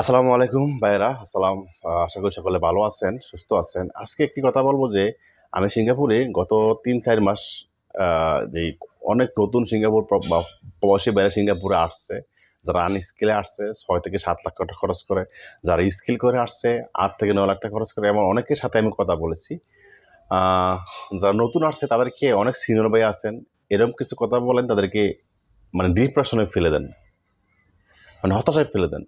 আসসালামু আলাইকুম ভাইরা আসসালাম আশা করি সকলে ভালো আছেন সুস্থ আছেন আজকে একটি কথা বলবো যে আমি সিঙ্গাপুরে গত তিন চার মাস যে অনেক নতুন সিঙ্গাপুর প্রবাসী বাইরে সিঙ্গাপুরে আসছে যারা আনস্কিলে আসছে ছয় থেকে সাত লাখ টাকা খরচ করে যারা স্কিল করে আসছে আট থেকে নয় লাখ টাকা খরচ করে এমন অনেকের সাথে আমি কথা বলেছি যারা নতুন আসছে তাদেরকে অনেক সিনিয়র ভাই আছেন এরকম কিছু কথা বলেন তাদেরকে মানে ডিপ্রেশনে ফেলে দেন মানে হতাশায় ফেলে দেন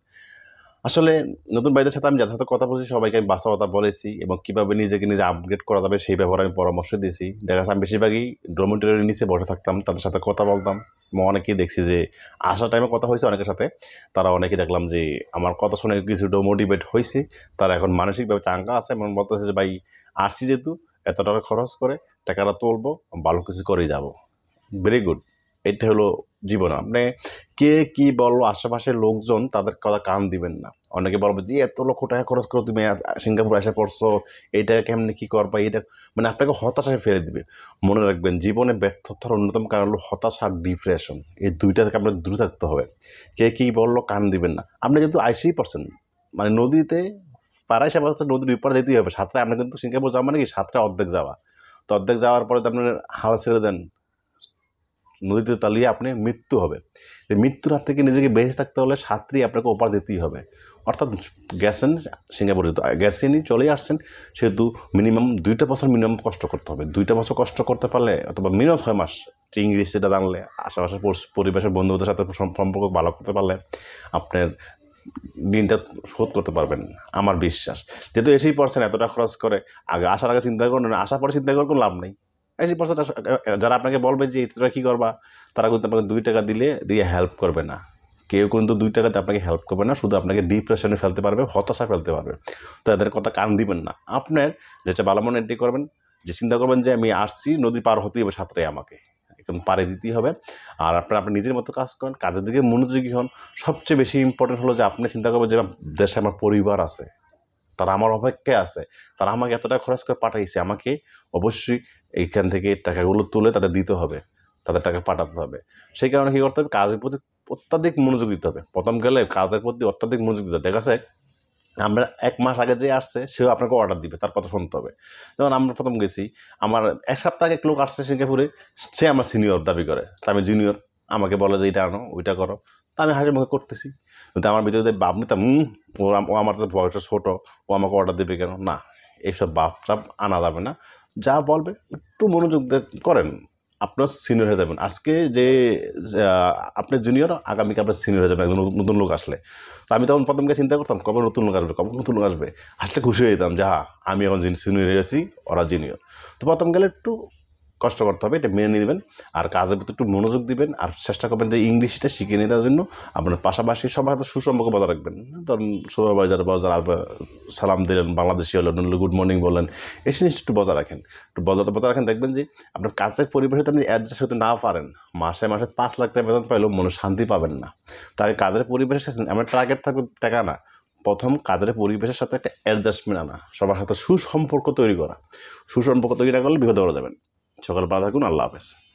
আসলে নতুন বাইদের সাথে আমি যথাযথ কথা বলছি সবাইকে আমি বাস্তবতা বলেছি এবং কীভাবে নিজেকে নিজে আপগ্রেড করা যাবে সেই ব্যাপারে আমি পরামর্শ দিয়েছি দেখা যাচ্ছে আমি বেশিরভাগই ডোমেটোরিয়ার নিচে বসে থাকতাম তাদের সাথে কথা বলতাম এবং অনেকেই দেখছি যে আসার টাইমে কথা হয়েছে অনেকের সাথে তারা অনেকেই দেখলাম যে আমার কথা শুনে কিছু ডোমোটিভেট হয়েছে তারা এখন মানসিকভাবে চাঙ্গা আছে এবং বলতেছে যে ভাই আসছি যেহেতু এত টাকা খরচ করে টাকাটা তুলবো ভালো কিছু করেই যাব ভেরি গুড এটা হলো জীবন আপনি কে কি বললো আশেপাশের লোকজন তাদের কথা কান দিবেন না অনেকে বলবে যে এত লক্ষ টাকা খরচ করো তুমি সিঙ্গাপুর এসে পড়ছো এটা কেমনি কী করবা এটা মানে আপনাকে হতাশায় ফেলে দিবে মনে রাখবেন জীবনে ব্যর্থতার অন্যতম কারণ হলো হতাশা আর ডিপ্রেশন এই দুইটা থেকে আপনাকে দূরে থাকতে হবে কে কী বললো কান দিবেন না আপনি কিন্তু আইসিই পারছেন মানে নদীতে পাড়ায় সে পাচ্ছে নদীর উপরে যেতেই হবে সাঁতরে আপনি কিন্তু সিঙ্গাপুর যাওয়া মানে কি সাঁতরে অর্ধেক যাওয়া তো অর্ধেক যাওয়ার পরে তো আপনার হাল ছেড়ে দেন নদীতে তালিয়ে আপনি মৃত্যু হবে মৃত্যুর হাত থেকে নিজেকে বেঁচে থাকতে হলে সাতটি আপনাকে ওপার দিতেই হবে অর্থাৎ গেছেন সিঙ্গাপুরে গেছেনই চলে আসছেন সেহেতু মিনিমাম দুইটা বছর মিনিমাম কষ্ট করতে হবে দুইটা বছর কষ্ট করতে পারলে অথবা মিনিমাম ছয় মাস ইংরেজি সেটা জানলে আশেপাশের পরিবেশের বন্ধুদের সাথে সম্পর্ক ভালো করতে পারলে আপনার দিনটা শোধ করতে পারবেন আমার বিশ্বাস যেহেতু এসেই পড়ছেন এতটা খরচ করে আগে আসার আগে চিন্তা করুন আসার পরে চিন্তা করার কোনো লাভ নেই এই প্রসেসটা যারা আপনাকে বলবে যে তোরা কী করবা তারা কিন্তু আপনাকে দুই টাকা দিলে দিয়ে হেল্প করবে না কেউ কিন্তু দুই টাকাতে আপনাকে হেল্প করবে না শুধু আপনাকে ডিপ্রেশনে ফেলতে পারবে হতাশা ফেলতে পারবে তো এদের কথা কান দিবেন না আপনার যেটা ভালো মনে এটি করবেন যে চিন্তা করবেন যে আমি আসছি নদী পার হতেই হবে সাঁতরে আমাকে একদম পাড়ে দিতেই হবে আর আপনার আপনি নিজের মতো কাজ করেন কাজের দিকে মনোযোগী হন সবচেয়ে বেশি ইম্পর্টেন্ট হলো যে আপনি চিন্তা করবেন যে দেশে আমার পরিবার আছে তারা আমার অপেক্ষায় আছে তারা আমাকে এতটা খরচ করে পাঠাইছে আমাকে অবশ্যই এইখান থেকে টাকাগুলো তুলে তাদের দিতে হবে তাদের টাকা পাঠাতে হবে সেই কারণে কী করতে হবে কাজের প্রতি অত্যাধিক মনোযোগ দিতে হবে প্রথম গেলে কাজের প্রতি অত্যাধিক মনোযোগ দিতে হবে দেখা যায় আমরা এক মাস আগে যে আসছে সেও আপনাকে অর্ডার দিবে তার কথা শুনতে হবে যেমন আমরা প্রথম গেছি আমার এক সপ্তাহ আগে এক লোক আসছে সিঙ্গাপুরে সে আমার সিনিয়র দাবি করে তা আমি জুনিয়র আমাকে বলে যে এটা আনো ওইটা করো আমি হাসি মুখে করতেছি কিন্তু আমার ভিতরে বাপ নিতাম ও আমার তো বয়সটা ছোটো ও আমাকে অর্ডার দেবে কেন না এইসব বাপ চাপ আনা যাবে না যা বলবে একটু মনোযোগ করেন আপনার সিনিয়র হয়ে যাবেন আজকে যে আপনি জুনিয়র আগামীকাল আপনার সিনিয়র হয়ে যাবেন একজন নতুন লোক আসলে তো আমি তখন প্রথমকে চিন্তা করতাম কবে নতুন লোক আসবে কবে নতুন লোক আসবে আসলে খুশি হয়ে যেতাম যা হ্যাঁ, আমি এখন সিনিয়র হয়ে গেছি ওরা জুনিয়র তো প্রথম গেলে একটু কষ্ট করতে হবে এটা মেনে নেবেন আর কাজের প্রতি একটু মনোযোগ দিবেন আর চেষ্টা করবেন যে ইংলিশটা শিখে নেওয়ার জন্য আপনার পাশাপাশি সবার হাতে সুসম্পর্ক বজায় রাখবেন ধরুন বাজার আর সালাম দিলেন বাংলাদেশি হলেন গুড মর্নিং বলেন এই জিনিসটা একটু বজায় রাখেন একটু বজায় বজায় রাখেন দেখবেন যে আপনার কাজের পরিবেশে আপনি অ্যাডজাস্ট হতে না পারেন মাসে মাসে পাঁচ লাখ টাকা বেতন পাইলেও মনে শান্তি পাবেন না তাই কাজের পরিবেশে আমার টার্গেট থাকবে টাকা না প্রথম কাজের পরিবেশের সাথে একটা অ্যাডজাস্টমেন্ট আনা সবার সাথে সুসম্পর্ক তৈরি করা সুসম্পর্ক তৈরি না করলে বিপদে করা যাবেন Chocolate el con